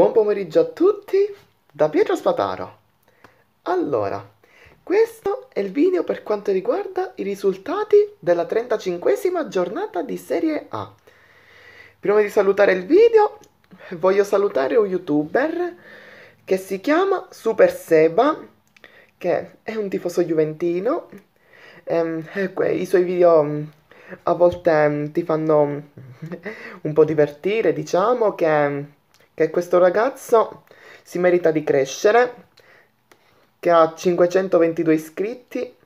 Buon pomeriggio a tutti da Pietro Spataro. Allora, questo è il video per quanto riguarda i risultati della 35esima giornata di Serie A. Prima di salutare il video, voglio salutare un youtuber che si chiama Super Seba, che è un tifoso juventino. Ehm, I suoi video mm, a volte mm, ti fanno mm, un po' divertire, diciamo che che questo ragazzo si merita di crescere, che ha 522 iscritti.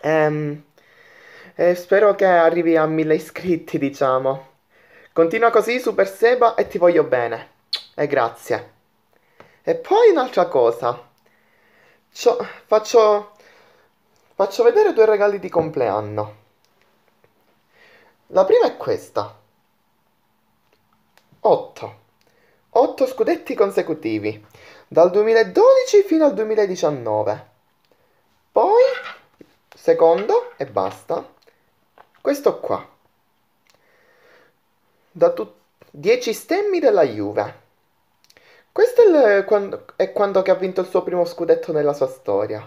Ehm, e spero che arrivi a 1000 iscritti, diciamo. Continua così, Super Seba, e ti voglio bene. E grazie. E poi un'altra cosa. C'ho, faccio, faccio vedere due regali di compleanno. La prima è questa. 8. 8 scudetti consecutivi, dal 2012 fino al 2019. Poi, secondo e basta, questo qua, da 10 stemmi della Juve. Questo è, il, quando, è quando che ha vinto il suo primo scudetto nella sua storia.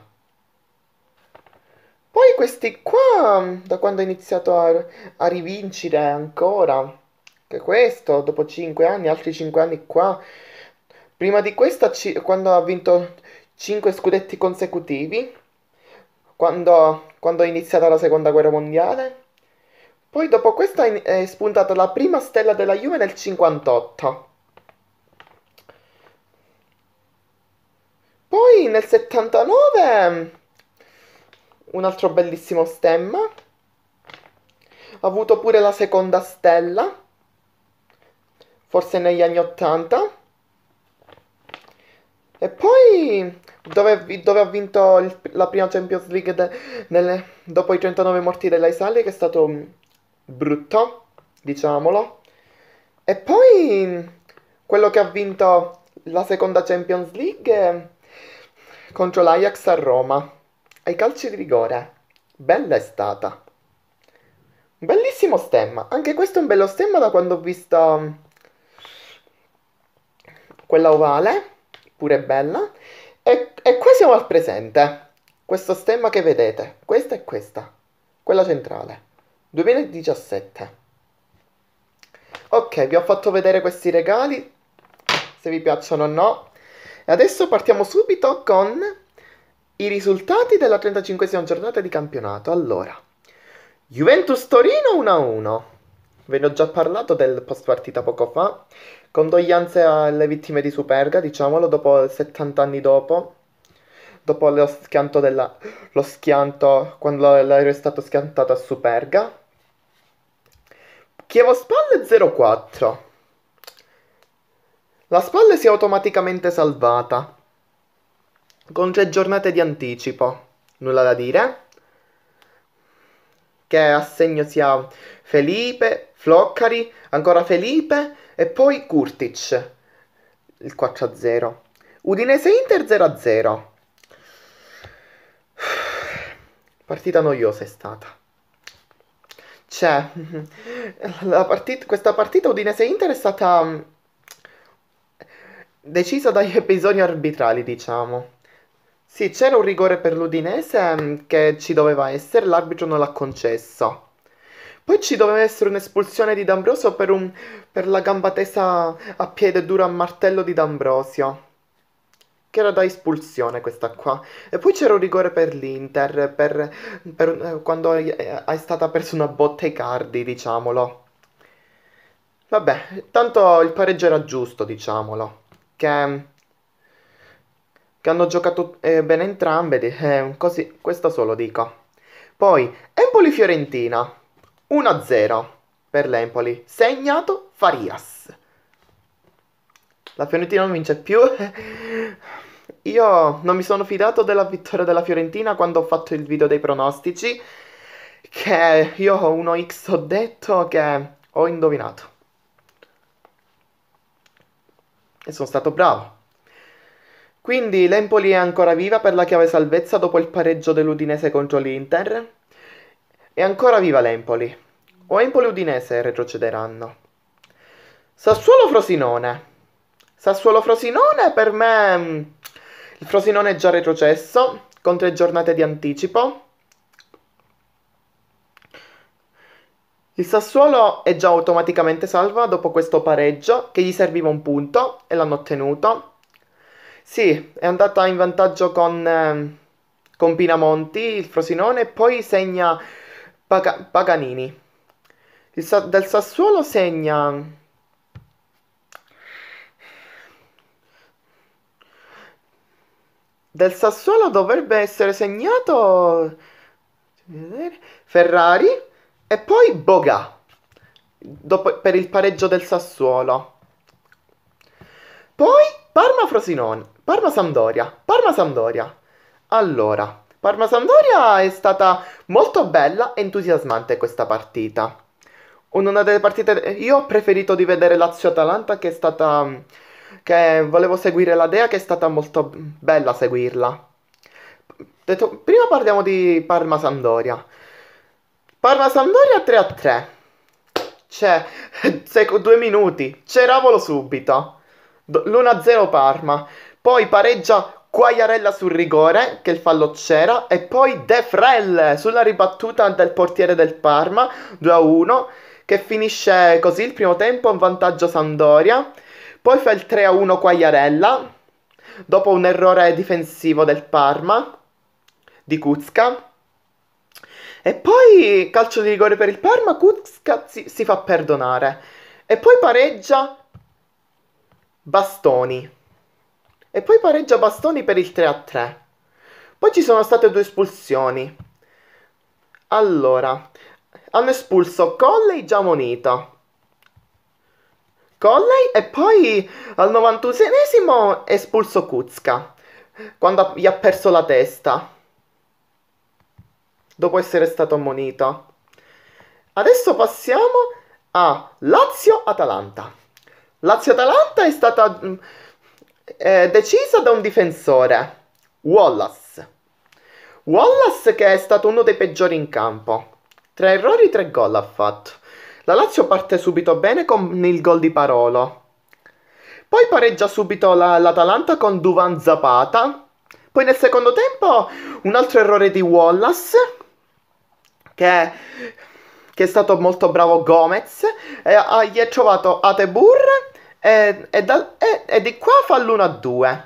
Poi questi qua, da quando ha iniziato a, a rivincere ancora, questo, dopo 5 anni, altri 5 anni qua. Prima di questa, ci, quando ha vinto 5 scudetti consecutivi, quando, quando è iniziata la seconda guerra mondiale. Poi dopo questa è spuntata la prima stella della Juve nel 58. Poi nel 79 un altro bellissimo stemma. Ha avuto pure la seconda stella forse negli anni 80. E poi dove, dove ha vinto il, la prima Champions League de, nelle, dopo i 39 morti della dell'Aisali, che è stato mm, brutto, diciamolo. E poi quello che ha vinto la seconda Champions League mm, contro l'Ajax a Roma, ai calci di rigore. Bella è stata. Bellissimo stemma, anche questo è un bello stemma da quando ho visto mm, quella ovale, pure bella, e, e qua siamo al presente, questo stemma che vedete, questa e questa, quella centrale, 2017. Ok, vi ho fatto vedere questi regali, se vi piacciono o no. E adesso partiamo subito con i risultati della 35esima giornata di campionato. Allora, Juventus Torino 1-1. Ve ne ho già parlato del post partita poco fa. Condoglianze alle vittime di Superga, diciamolo, dopo 70 anni dopo, dopo lo schianto, della, lo schianto quando l'aereo è stato schiantato a Superga. Chievo Spalle 04. La Spalle si è automaticamente salvata. Con tre giornate di anticipo. Nulla da dire. Che assegno sia Felipe, Floccari, ancora Felipe e poi Kurtic, il 4-0. Udinese-Inter 0-0. Partita noiosa è stata. Cioè, partita, questa partita Udinese-Inter è stata mm, decisa dagli episodi arbitrali, diciamo. Sì, c'era un rigore per l'Udinese mm, che ci doveva essere, l'arbitro non l'ha concesso. Poi ci doveva essere un'espulsione di D'Ambrosio per, un, per la gamba tesa a piede duro a martello di D'Ambrosio. Che era da espulsione questa qua. E poi c'era un rigore per l'Inter, per, per eh, quando è, è eh, stata persa una botta ai cardi, diciamolo. Vabbè, tanto il pareggio era giusto, diciamolo. Che che hanno giocato eh, bene entrambe, eh, così, questo solo dico. Poi, Empoli-Fiorentina. 1-0 per l'Empoli, segnato Farias. La Fiorentina non vince più. Io non mi sono fidato della vittoria della Fiorentina quando ho fatto il video dei pronostici, che io 1x ho detto che ho indovinato. E sono stato bravo. Quindi l'Empoli è ancora viva per la chiave salvezza dopo il pareggio dell'Udinese contro l'Inter. E ancora viva l'Empoli. O Empoli Udinese retrocederanno. Sassuolo Frosinone. Sassuolo Frosinone per me. Mm, il Frosinone è già retrocesso con tre giornate di anticipo. Il Sassuolo è già automaticamente salva dopo questo pareggio che gli serviva un punto e l'hanno ottenuto. Sì, è andata in vantaggio con, eh, con Pinamonti, il Frosinone, poi segna Paga- Paganini. Sa- del Sassuolo segna... Del Sassuolo dovrebbe essere segnato Ferrari e poi Boga dopo, per il pareggio del Sassuolo. Poi Parma Frosinone, Parma Sampdoria, Parma Sampdoria. Allora, Parma-Sampdoria è stata molto bella e entusiasmante questa partita. Una delle partite... Io ho preferito di vedere Lazio-Atalanta che è stata... che volevo seguire la Dea che è stata molto bella seguirla. Detto, prima parliamo di Parma-Sampdoria. Parma-Sampdoria 3-3. Cioè, seco, due minuti. Ceravolo subito. l'1-0 Parma. Poi pareggia Quagliarella sul rigore, che il fallo c'era, e poi De Frel sulla ribattuta del portiere del Parma, 2-1, che finisce così il primo tempo in vantaggio Sandoria. Poi fa il 3-1 Quagliarella, dopo un errore difensivo del Parma, di Kuzka. E poi calcio di rigore per il Parma, Kuzka si, si fa perdonare. E poi pareggia Bastoni e poi pareggia Bastoni per il 3-3. a Poi ci sono state due espulsioni. Allora, hanno espulso Colley già monito. Colley e poi al 91esimo espulso Kuzka quando gli ha perso la testa dopo essere stato ammonito. Adesso passiamo a Lazio-Atalanta. Lazio-Atalanta è stata mm, eh, deciso da un difensore, Wallace. Wallace che è stato uno dei peggiori in campo. Tre errori, tre gol ha fatto. La Lazio parte subito bene con il gol di Parolo. Poi pareggia subito la, l'Atalanta con Duvan Zapata. Poi nel secondo tempo un altro errore di Wallace che, che è stato molto bravo Gomez. E, ha, gli ha trovato Atebur e, e, da, e, e di qua fa l'1 a 2.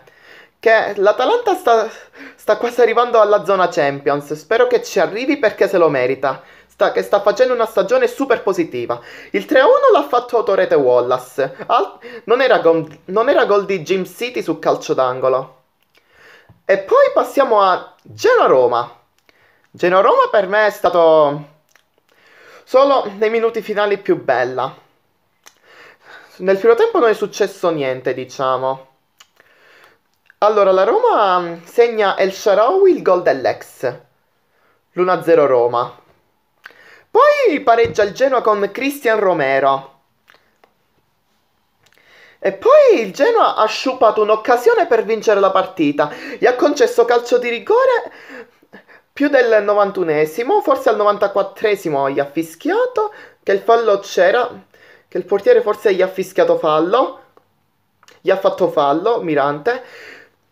Che l'Atalanta sta, sta quasi arrivando alla zona Champions. Spero che ci arrivi perché se lo merita sta, che sta facendo una stagione super positiva. Il 3-1 l'ha fatto Autorete Wallace, Al- non, era go- non, era gol di Jim City su calcio d'angolo. E poi passiamo a Genoa-Roma. Genoa-Roma per me è stato solo nei minuti finali più bella. Nel primo tempo non è successo niente, diciamo. Allora, la Roma mm, segna El Sharawi il gol dell'ex. L'1-0 Roma. Poi pareggia il Genoa con Cristian Romero. E poi il Genoa ha sciupato un'occasione per vincere la partita. Gli ha concesso calcio di rigore più del 91esimo, forse al 94esimo gli ha fischiato che il fallo c'era che il portiere forse gli ha fischiato fallo, gli ha fatto fallo Mirante.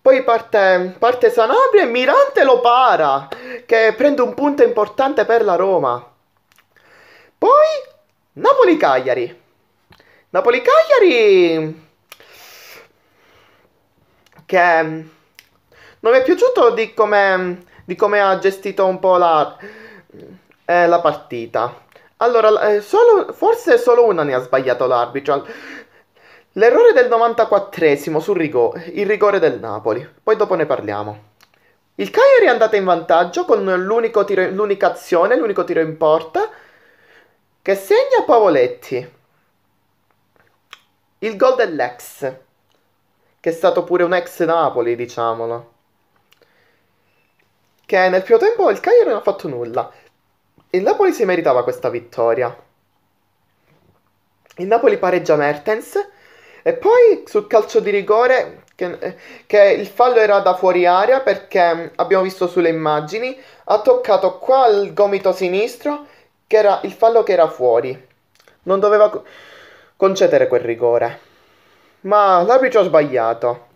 Poi parte, parte Sanabria e Mirante lo para, che prende un punto importante per la Roma. Poi Napoli-Cagliari. Napoli-Cagliari che non mi è piaciuto di come, di come ha gestito un po' la, eh, la partita. Allora, eh, solo, forse solo una ne ha sbagliato l'arbitro. L'errore del 94esimo sul rigore, il rigore del Napoli. Poi dopo ne parliamo. Il Cagliari è andato in vantaggio con tiro, l'unica azione, l'unico tiro in porta che segna Pavoletti. Il gol dell'ex, che è stato pure un ex Napoli, diciamolo. Che nel primo tempo il Cagliari non ha fatto nulla. Il Napoli si meritava questa vittoria. Il Napoli pareggia Mertens e poi sul calcio di rigore che, che, il fallo era da fuori aria perché abbiamo visto sulle immagini ha toccato qua il gomito sinistro che era il fallo che era fuori. Non doveva concedere quel rigore. Ma l'arbitro ha sbagliato,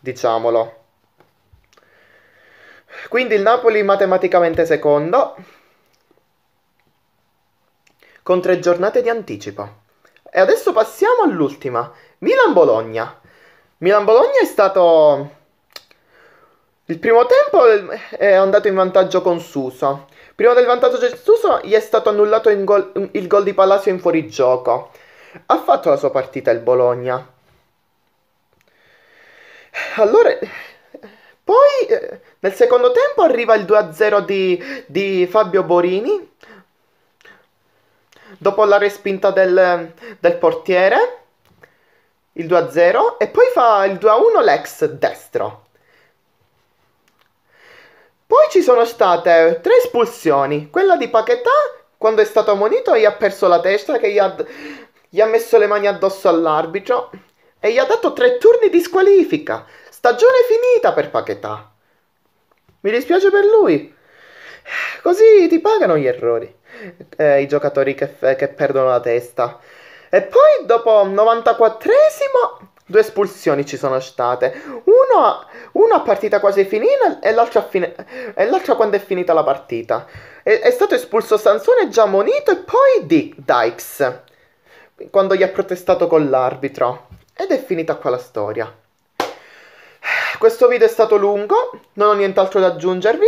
diciamolo. Quindi il Napoli matematicamente secondo, con tre giornate di anticipo. E adesso passiamo all'ultima, Milan-Bologna. Milan-Bologna è stato... Il primo tempo eh, è andato in vantaggio con Suso. Prima del vantaggio di Suso gli è stato annullato gol, il gol di Palacio in fuorigioco. Ha fatto la sua partita il Bologna. Allora, poi eh, nel secondo tempo arriva il 2-0 di, di Fabio Borini dopo la respinta del, del portiere, il 2-0 e poi fa il 2-1 l'ex destro. Poi ci sono state tre espulsioni, quella di Paquetà quando è stato ammonito e gli ha perso la testa che gli ha, gli ha messo le mani addosso all'arbitro e gli ha dato tre turni di squalifica. Stagione finita per Paquetà. Mi dispiace per lui. Così ti pagano gli errori eh, i giocatori che, che perdono la testa. E poi dopo 94esimo Due espulsioni ci sono state. Una, una a partita quasi finita e l'altra, fine, e l'altra, quando è finita la partita. E, è stato espulso Sansone, già monito, e poi di Dykes. Quando gli ha protestato con l'arbitro. Ed è finita qua la storia. Questo video è stato lungo, non ho nient'altro da aggiungervi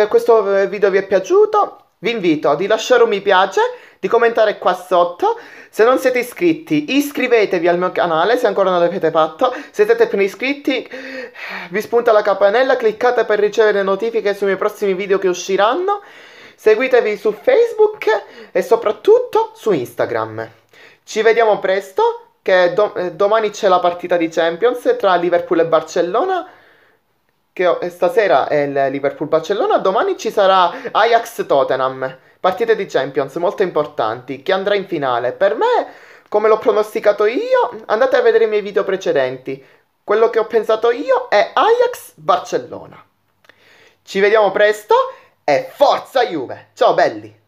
se questo eh, video vi è piaciuto, vi invito di lasciare un mi piace, di commentare qua sotto. Se non siete iscritti, iscrivetevi al mio canale se ancora non l'avete fatto. Se siete appena iscritti, vi spunta la campanella, cliccate per ricevere notifiche sui miei prossimi video che usciranno. Seguitevi su Facebook e soprattutto su Instagram. Ci vediamo presto, che do eh, domani c'è la partita di Champions tra Liverpool e Barcellona che ho, stasera è il Liverpool-Barcellona, domani ci sarà Ajax-Tottenham, partite di Champions molto importanti, chi andrà in finale? Per me, come l'ho pronosticato io, andate a vedere i miei video precedenti, quello che ho pensato io è Ajax-Barcellona. Ci vediamo presto e forza Juve! Ciao belli!